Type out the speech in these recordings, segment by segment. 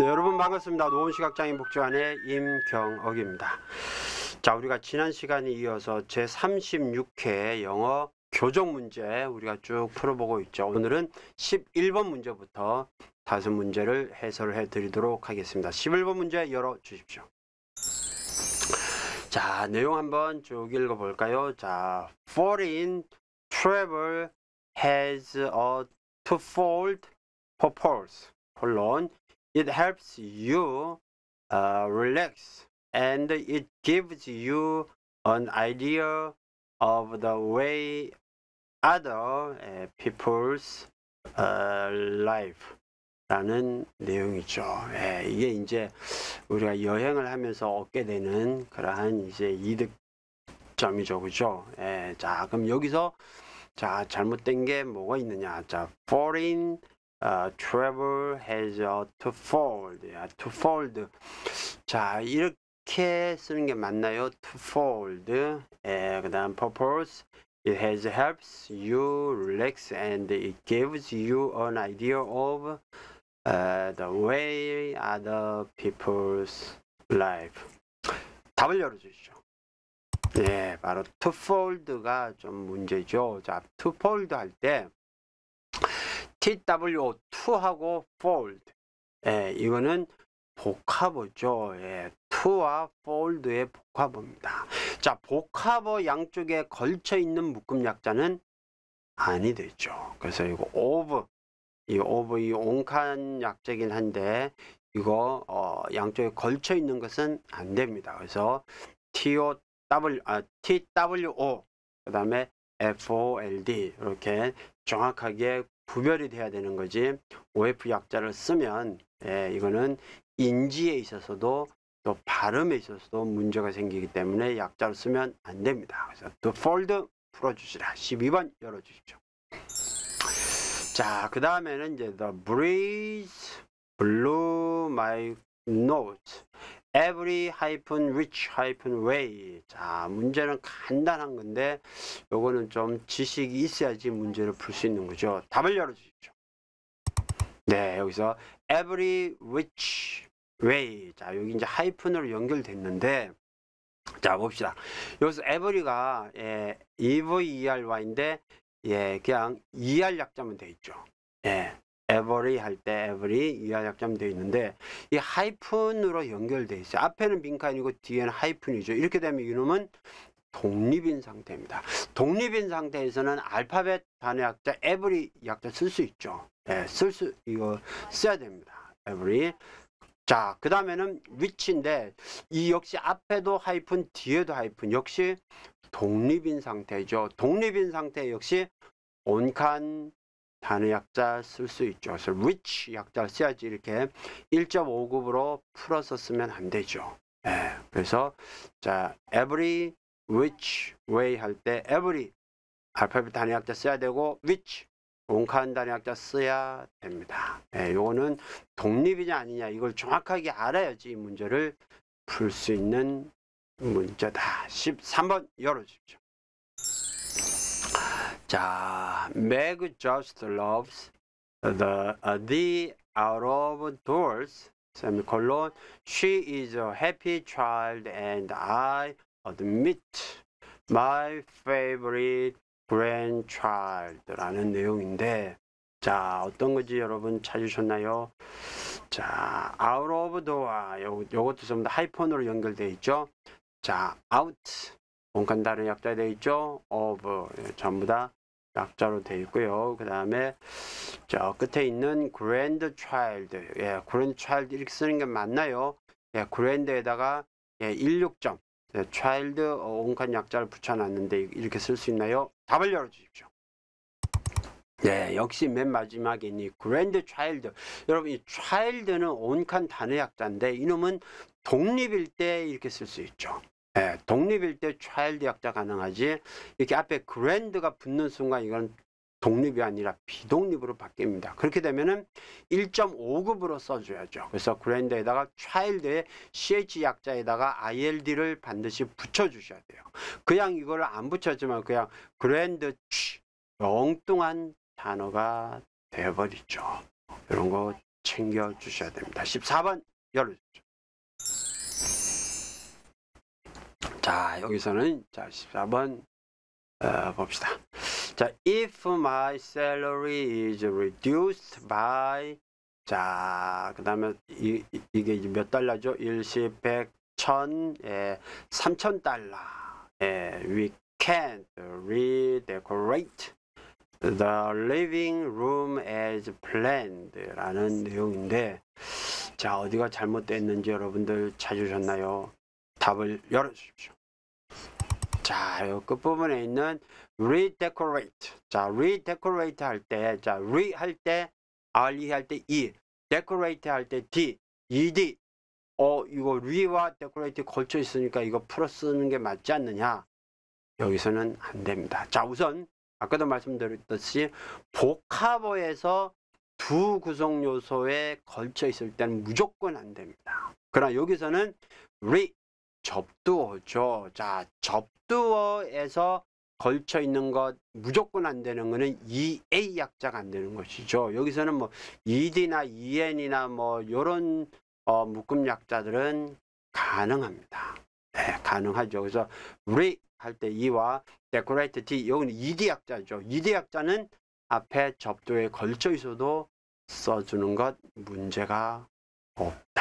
네, 여러분 반갑습니다. 노원시각장애인 복지관의 임경옥입니다. 자, 우리가 지난 시간에 이어서 제36회 영어 교정 문제 우리가 쭉 풀어보고 있죠. 오늘은 11번 문제부터 다섯 문제를 해설을 해드리도록 하겠습니다. 11번 문제 열어주십시오. 자, 내용 한번 쭉 읽어볼까요? 자, foreign travel has a twofold purpose. 물론 It helps you uh, relax and it gives you an idea of the way other people's life 라는 내용이죠. 예, 이게 이제 우리가 여행을 하면서 얻게 되는 그러한 이제 이득점이죠. 그죠? 예, 자, 그럼 여기서 자, 잘못된 게 뭐가 있느냐. 자, foreign 어, uh, travel has a uh, to fold. to fold. 자, 이렇게 쓰는 게 맞나요? twofold. 예, 그 다음 purpose. It has helps you relax and it gives you an idea of uh, the way other people's life. 답을 열어주시죠. 예, 바로 to fold가 좀 문제죠. 자, to fold 할때 TWO2하고 fold. 예, 이거는 복합어죠. 예, 투와 폴드의 복합어입니다. 자, 복합어 양쪽에 걸쳐 있는 묶음 약자는 아니 되죠. 그래서 이거 오브 이 오브 이 온칸 약자긴 한데 이거 어, 양쪽에 걸쳐 있는 것은 안 됩니다. 그래서 TO W 아, TWO 그다음에 FOLD 이렇게 정확하게 구별이 돼야 되는 거지 OF 약자를 쓰면 예, 이거는 인지에 있어서도 또 발음에 있어서도 문제가 생기기 때문에 약자를 쓰면 안 됩니다. 그래서 또 폴드 풀어주시라 12번 열어주십시오. 자, 그 다음에는 이제 the breeze blew my nose every hyphen which way 자 문제는 간단한 건데 요거는 좀 지식이 있어야지 문제를 풀 수 있는 거죠 답을 열어주십시오 네 여기서 every which way 자 여기 이제 하이픈으로 연결됐는데 자 봅시다 여기서 every가 예, every인데 예 그냥 er 약자면 돼 있죠 예 every 할 때 every 이하약점 되어 있는데 이 하이픈으로 연결되어 있어요. 앞에는 빈칸이고 뒤에는 하이픈이죠. 이렇게 되면 이놈은 독립인 상태입니다. 독립인 상태에서는 알파벳 단의 약자 every 약자 쓸 수 있죠. 네, 예, 쓸수 이거 써야 됩니다. every 자, 그 다음에는 위치인데 이 역시 앞에도 하이픈 뒤에도 하이픈 역시 독립인 상태죠. 독립인 상태 역시 온칸 단어 약자 쓸 수 있죠. 그래서 which 약자를 써야지 이렇게 1.5급으로 풀어서 쓰면 안 되죠. 예, 그래서 자 every which way 할 때 every 알파벳 단위 약자 써야 되고 which 온칸 단위 약자 써야 됩니다. 예, 요거는 독립이냐 아니냐 이걸 정확하게 알아야지 이 문제를 풀 수 있는 문제다. 13번 열어주십시오. 자, Meg just loves the, the out of doors. 세미콜론. She is a happy child and I admit my favorite grandchild라는 내용인데 자 어떤 거지 여러분 찾으셨나요? 자 out of door 요, 요것도 전부 다 하이폰으로 연결되어 있죠. 자 out 온칸 다른 약자 되어 있죠. of 전부 다 약자로 되어 있고요. 그 다음에 저 끝에 있는 grand child 예, grand child 이렇게 쓰는 게 맞나요? 예, grand에다가 예, 16점 예, child 어, 온칸 약자를 붙여놨는데 이렇게 쓸 수 있나요? 답을 열어주십시오. 네, 역시 맨 마지막에 이 grand child. 여러분, 이 child는 온칸 단어 약자인데 이놈은 독립일 때 이렇게 쓸 수 있죠. 예, 독립일 때 child 약자 가능하지 이렇게 앞에 g r a n d 가 붙는 순간 이건 독립이 아니라 비독립으로 바뀝니다. 그렇게 되면은 1.5급으로 써줘야죠. 그래서 g r a n d 에다가 child에 ch 약자에다가 ild를 반드시 붙여주셔야 돼요. 그냥 이걸 안 붙였지만 그냥 grand 엉뚱한 단어가 되어버리죠 이런 거 챙겨주셔야 됩니다. 14번 열어주죠. 자, 여기서는 자, 14번 어, 봅시다. 자, if my salary is reduced by 자, 그다음에 이, 게몇 달러죠? 일십, 백, 천, 예, 삼천 달러. 예, we can't redecorate the living room as planned 라는 내용인데 자, 어디가 잘못됐는지 여러분들 찾으셨나요? 답을 열어주십시오. 자, 요 끝부분에 있는 redecorate. 자, redecorate 할 때, 자, re 할 때, re 할 때, e. decorate 할 때, d. ed. 어, 이거 re와 decorate 걸쳐 있으니까 이거 풀어 쓰는 게 맞지 않느냐? 여기서는 안 됩니다. 자, 우선, 아까도 말씀드렸듯이, 복합어에서 두 구성 요소에 걸쳐 있을 때는 무조건 안 됩니다. 그러나 여기서는 re, 접두어죠. 자, 접두어에서 걸쳐 있는 것 무조건 안 되는 거는 EA 약자가 안 되는 것이죠. 여기서는 뭐 ED나 EN이나 뭐 요런 어, 묶음 약자들은 가능합니다. 네, 가능하죠. 그래서 우리 할때 E와 decorate T 여기는 ED 약자죠. ED 약자는 앞에 접두에 걸쳐 있어도 써주는 것 문제가 없다.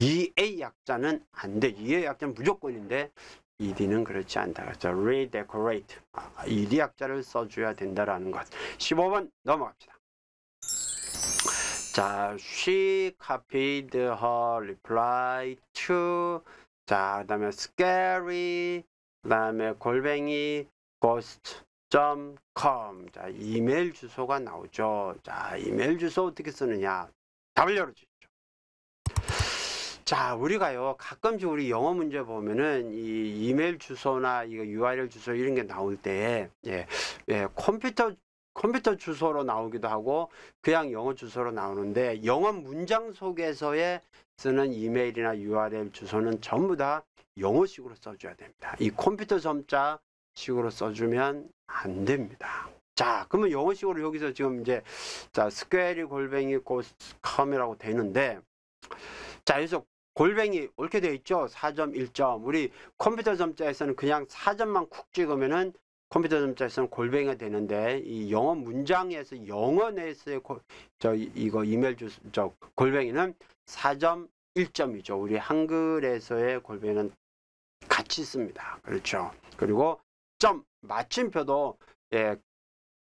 이 a 약자는 안 돼. 이의 약자는 무조건인데 ed는 그렇지 않다. 그래서 redecorate 아, ed 약자를 써줘야 된다라는 것. 15번 넘어갑시다. 자, she copied her reply to 자, 그 다음에 scary 그 다음에 골뱅이 ghost.com 자, 이메일 주소가 나오죠. 자, 이메일 주소 어떻게 쓰느냐. 답을 열어주세요. 자, 우리가요, 가끔씩 우리 영어 문제 보면은 이 이메일 주소나 이거 URL 주소 이런 게 나올 때, 예, 예, 컴퓨터 컴퓨터 주소로 나오기도 하고 그냥 영어 주소로 나오는데 영어 문장 속에서의 쓰는 이메일이나 URL 주소는 전부 다 영어식으로 써줘야 됩니다. 이 컴퓨터 점자 식으로 써주면 안 됩니다. 자, 그러면 영어식으로 여기서 지금 이제 자 스퀘리 골뱅이 고스컴이라고 되는데 자 여기서 골뱅이 옳게 되어 있죠. 4.1점. 우리 컴퓨터 점자에서는 그냥 4점만 쿡 찍으면은 컴퓨터 점자에서는 골뱅이가 되는데 이 영어 문장에서 영어 내에서의 고, 저 이거 이메일 주저 골뱅이는 4.1점이죠. 우리 한글에서의 골뱅이는 같이 씁니다. 그렇죠. 그리고 점 마침표도 예,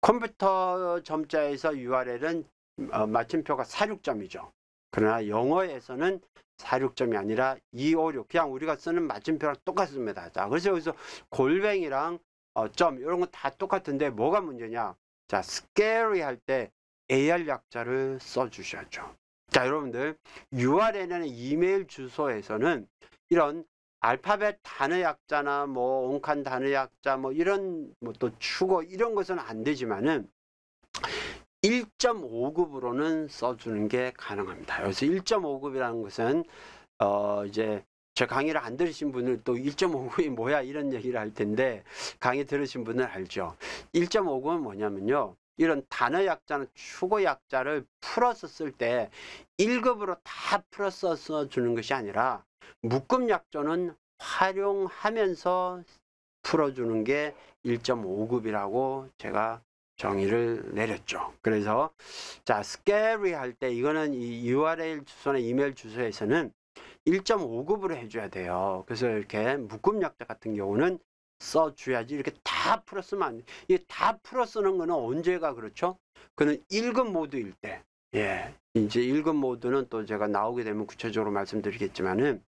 컴퓨터 점자에서 URL은 어, 마침표가 46점이죠. 그러나 영어에서는 4,6점이 아니라 2, 5, 6 그냥 우리가 쓰는 맞춤표랑 똑같습니다. 자, 그래서 여기서 골뱅이랑 어, 점 이런 거 다 똑같은데 뭐가 문제냐? 자, scary 할 때 AR 약자를 써주셔야죠. 자, 여러분들 URL에는 이메일 주소에서는 이런 알파벳 단어 약자나 뭐 온칸 단어 약자 뭐 이런 뭐 또 추고 이런 것은 안 되지만은 1.5급으로는 써주는 게 가능합니다. 그래서 1.5급이라는 것은 어 이제 저 강의를 안 들으신 분들 또 1.5급이 뭐야 이런 얘기를 할 텐데 강의 들으신 분은 알죠. 1.5급은 뭐냐면요. 이런 단어 약자나 추고 약자를 풀어서 쓸때 1급으로 다 풀어서 써주는 것이 아니라 묶음 약조는 활용하면서 풀어주는 게 1.5급이라고 제가 정의를 내렸죠. 그래서 자 scary 할 때 이거는 이 URL 주소나 이메일 주소에서는 1.5급으로 해줘야 돼요. 그래서 이렇게 묶음 약자 같은 경우는 써줘야지 이렇게 다 풀어 쓰면 이게 다 풀어 쓰는 거는 언제가 그렇죠? 그는 1급 모드일 때. 예. 이제 1급 모드는 또 제가 나오게 되면 구체적으로 말씀드리겠지만은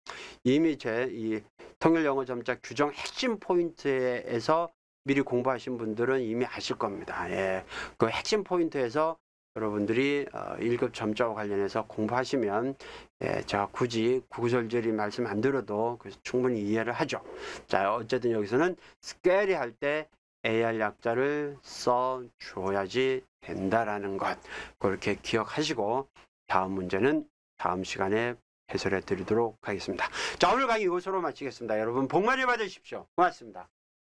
이미 제 이 통일영어 점자 규정 핵심 포인트에서 미리 공부하신 분들은 이미 아실 겁니다. 예. 그 핵심 포인트에서 여러분들이 어, 1급 점자와 관련해서 공부하시면 예, 제가 굳이 구구절절히 말씀 안드려도 충분히 이해를 하죠. 자 어쨌든 여기서는 스케일이 할 때 AR 약자를 써줘야지 된다라는 것 그렇게 기억하시고 다음 문제는 다음 시간에 해설해 드리도록 하겠습니다. 자 오늘 강의 이것으로 마치겠습니다. 여러분 복 많이 받으십시오. 고맙습니다.